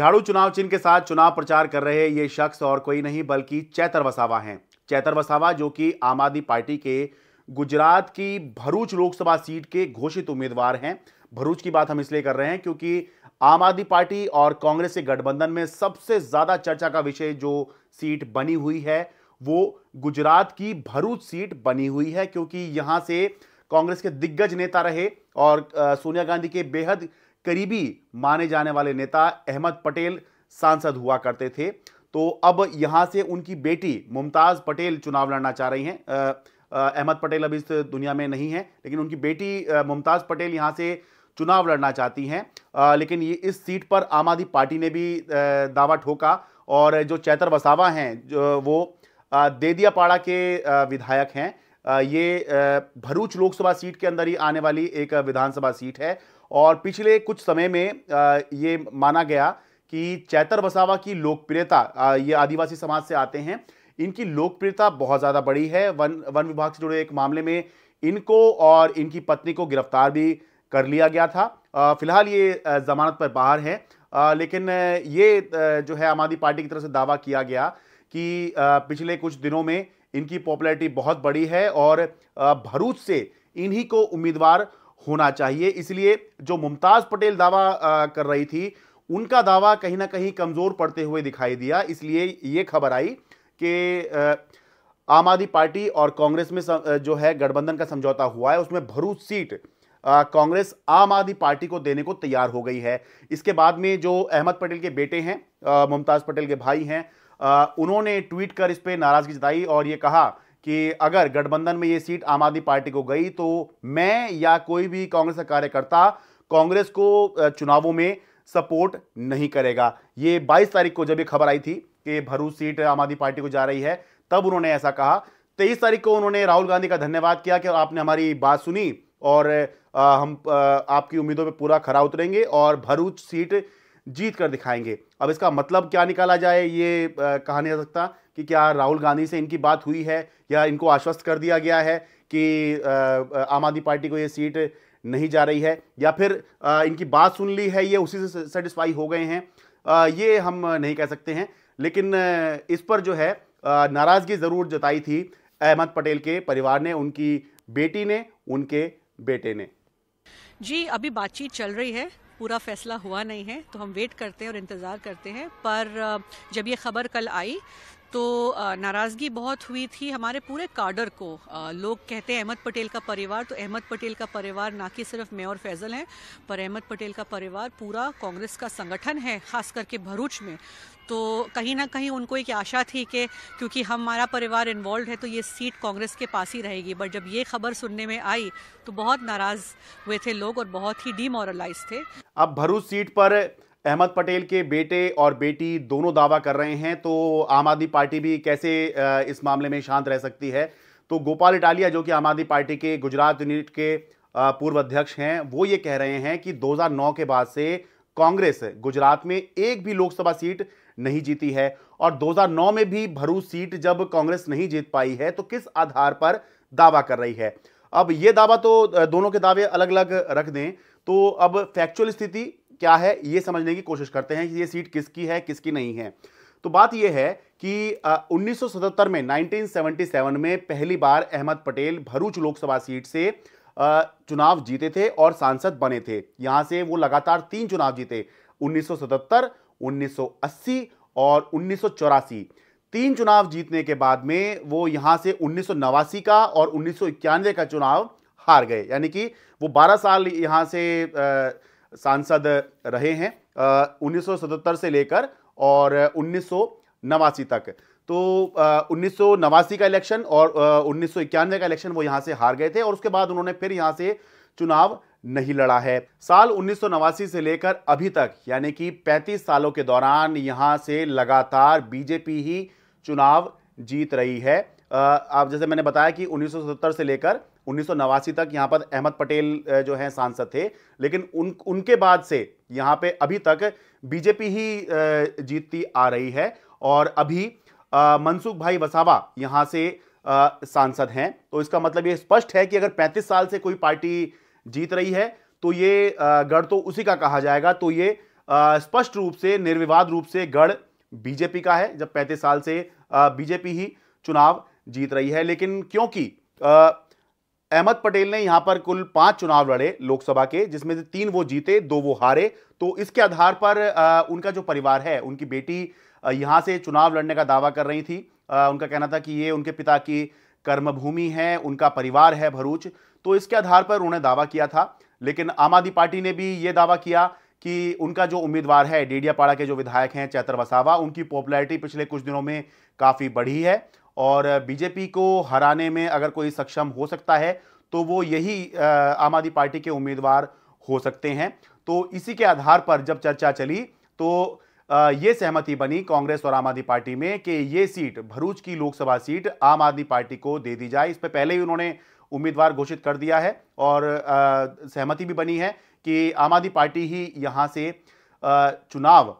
झाड़ू चुनाव चिन्ह के साथ चुनाव प्रचार कर रहे ये शख्स और कोई नहीं बल्कि चैतर वसावा हैं चैतर वसावा जो कि आम आदमी पार्टी के गुजरात की भरूच लोकसभा सीट के घोषित उम्मीदवार हैं भरूच की बात हम इसलिए कर रहे हैं क्योंकि आम आदमी पार्टी और कांग्रेस के गठबंधन में सबसे ज़्यादा चर्चा का विषय जो सीट बनी हुई है वो गुजरात की भरूच सीट बनी हुई है क्योंकि यहाँ से कांग्रेस के दिग्गज नेता रहे और सोनिया गांधी के बेहद करीबी माने जाने वाले नेता अहमद पटेल सांसद हुआ करते थे तो अब यहाँ से उनकी बेटी मुमताज़ पटेल चुनाव लड़ना चाह रही हैं अहमद पटेल अभी इस दुनिया में नहीं है लेकिन उनकी बेटी मुमताज़ पटेल यहाँ से चुनाव लड़ना चाहती हैं लेकिन ये इस सीट पर आम आदमी पार्टी ने भी दावा ठोका और जो चैतर वसावा हैं जो वो देदियापाड़ा के विधायक हैं ये भरूच लोकसभा सीट के अंदर ही आने वाली एक विधानसभा सीट है और पिछले कुछ समय में ये माना गया कि चैतर बसावा की लोकप्रियता ये आदिवासी समाज से आते हैं इनकी लोकप्रियता बहुत ज़्यादा बड़ी है वन वन विभाग से जुड़े एक मामले में इनको और इनकी पत्नी को गिरफ्तार भी कर लिया गया था फिलहाल ये जमानत पर बाहर हैं लेकिन ये जो है आम आदमी पार्टी की तरफ से दावा किया गया कि पिछले कुछ दिनों में इनकी पॉपुलैरिटी बहुत बड़ी है और भरूच से इन्हीं को उम्मीदवार होना चाहिए इसलिए जो मुमताज़ पटेल दावा कर रही थी उनका दावा कहीं ना कहीं कमज़ोर पड़ते हुए दिखाई दिया इसलिए ये खबर आई कि आम आदमी पार्टी और कांग्रेस में जो है गठबंधन का समझौता हुआ है उसमें भरूच सीट कांग्रेस आम आदमी पार्टी को देने को तैयार हो गई है इसके बाद में जो अहमद पटेल के बेटे हैं मुमताज़ पटेल के भाई हैं उन्होंने ट्वीट कर इस पर नाराज़गी जताई और ये कहा कि अगर गठबंधन में ये सीट आम आदमी पार्टी को गई तो मैं या कोई भी कांग्रेस का कार्यकर्ता कांग्रेस को चुनावों में सपोर्ट नहीं करेगा ये 22 तारीख को जब ये खबर आई थी कि भरूच सीट आम आदमी पार्टी को जा रही है तब उन्होंने ऐसा कहा तेईस तारीख को उन्होंने राहुल गांधी का धन्यवाद किया कि आपने हमारी बात सुनी और हम आपकी उम्मीदों पर पूरा खरा उतरेंगे और भरूच सीट जीत कर दिखाएंगे अब इसका मतलब क्या निकाला जाए ये कहा नहीं जा सकता कि क्या राहुल गांधी से इनकी बात हुई है या इनको आश्वस्त कर दिया गया है कि आम आदमी पार्टी को ये सीट नहीं जा रही है या फिर इनकी बात सुन ली है ये उसी से सेटिस्फाई हो गए हैं ये हम नहीं कह सकते हैं लेकिन इस पर जो है नाराज़गी ज़रूर जताई थी अहमद पटेल के परिवार ने उनकी बेटी ने उनके बेटे ने जी अभी बातचीत चल रही है पूरा फैसला हुआ नहीं है तो हम वेट करते हैं और इंतज़ार करते हैं पर जब ये खबर कल आई तो नाराज़गी बहुत हुई थी हमारे पूरे काडर को लोग कहते हैं अहमद पटेल का परिवार तो अहमद पटेल का परिवार ना कि सिर्फ मैं और फैज़ल हैं पर अहमद पटेल का परिवार पूरा कांग्रेस का संगठन है ख़ास करके भरूच में तो कहीं ना कहीं उनको एक आशा थी कि क्योंकि हमारा परिवार इन्वॉल्व है तो ये सीट कांग्रेस के पास ही रहेगी बट जब ये खबर सुनने में आई तो बहुत नाराज़ हुए थे लोग और बहुत ही डीमोरलाइज थे अब भरूच सीट पर अहमद पटेल के बेटे और बेटी दोनों दावा कर रहे हैं तो आम आदमी पार्टी भी कैसे इस मामले में शांत रह सकती है तो गोपाल इटालिया जो कि आम आदमी पार्टी के गुजरात यूनिट के पूर्व अध्यक्ष हैं वो ये कह रहे हैं कि 2009 के बाद से कांग्रेस गुजरात में एक भी लोकसभा सीट नहीं जीती है और 2009 में भी भरूच सीट जब कांग्रेस नहीं जीत पाई है तो किस आधार पर दावा कर रही है अब ये दावा तो दोनों के दावे अलग अलग रख दें तो अब फैक्चुअल स्थिति क्या है ये समझने की कोशिश करते हैं कि ये सीट किसकी है किसकी नहीं है तो बात यह है कि उन्नीस में 1977 में पहली बार अहमद पटेल भरूच लोकसभा सीट से आ, चुनाव जीते थे और सांसद बने थे यहाँ से वो लगातार तीन चुनाव जीते 1977, 1980 और उन्नीस तीन चुनाव जीतने के बाद में वो यहाँ से उन्नीस का और उन्नीस का चुनाव हार गए यानी कि वो 12 साल यहाँ से आ, सांसद रहे हैं उन्नीस से लेकर और उन्नीस तक तो उन्नीस का इलेक्शन और उन्नीस का इलेक्शन वो यहाँ से हार गए थे और उसके बाद उन्होंने फिर यहाँ से चुनाव नहीं लड़ा है साल उन्नीस से लेकर अभी तक यानी कि 35 सालों के दौरान यहाँ से लगातार बीजेपी ही चुनाव जीत रही है आप जैसे मैंने बताया कि 1970 से लेकर उन्नीस तक यहाँ पर अहमद पटेल जो हैं सांसद थे लेकिन उन उनके बाद से यहाँ पे अभी तक बीजेपी ही जीतती आ रही है और अभी मनसुख भाई वसावा यहाँ से सांसद हैं तो इसका मतलब ये स्पष्ट है कि अगर 35 साल से कोई पार्टी जीत रही है तो ये गढ़ तो उसी का कहा जाएगा तो ये स्पष्ट रूप से निर्विवाद रूप से गढ़ बीजेपी का है जब पैंतीस साल से बीजेपी ही चुनाव जीत रही है लेकिन क्योंकि अहमद पटेल ने यहां पर कुल पांच चुनाव लड़े लोकसभा के जिसमें से तीन वो जीते दो वो हारे तो इसके आधार पर आ, उनका जो परिवार है उनकी बेटी यहां से चुनाव लड़ने का दावा कर रही थी आ, उनका कहना था कि ये उनके पिता की कर्मभूमि है उनका परिवार है भरूच तो इसके आधार पर उन्होंने दावा किया था लेकिन आम आदमी पार्टी ने भी ये दावा किया कि उनका जो उम्मीदवार है डेडियापाड़ा के जो विधायक हैं चैतर वसावा उनकी पॉपुलैरिटी पिछले कुछ दिनों में काफ़ी बढ़ी है और बीजेपी को हराने में अगर कोई सक्षम हो सकता है तो वो यही आम आदमी पार्टी के उम्मीदवार हो सकते हैं तो इसी के आधार पर जब चर्चा चली तो ये सहमति बनी कांग्रेस और आम आदमी पार्टी में कि ये सीट भरूच की लोकसभा सीट आम आदमी पार्टी को दे दी जाए इस पर पहले ही उन्होंने उम्मीदवार घोषित कर दिया है और सहमति भी बनी है कि आम आदमी पार्टी ही यहाँ से चुनाव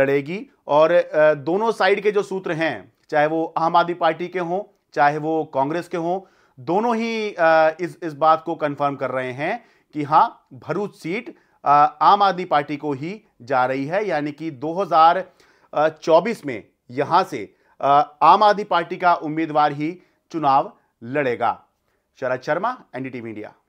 लड़ेगी और दोनों साइड के जो सूत्र हैं चाहे वो आम आदमी पार्टी के हों चाहे वो कांग्रेस के हों दोनों ही इस इस बात को कंफर्म कर रहे हैं कि हाँ भरूच सीट आम आदमी पार्टी को ही जा रही है यानी कि 2024 में यहाँ से आम आदमी पार्टी का उम्मीदवार ही चुनाव लड़ेगा शरद शर्मा एनडीटीवी इंडिया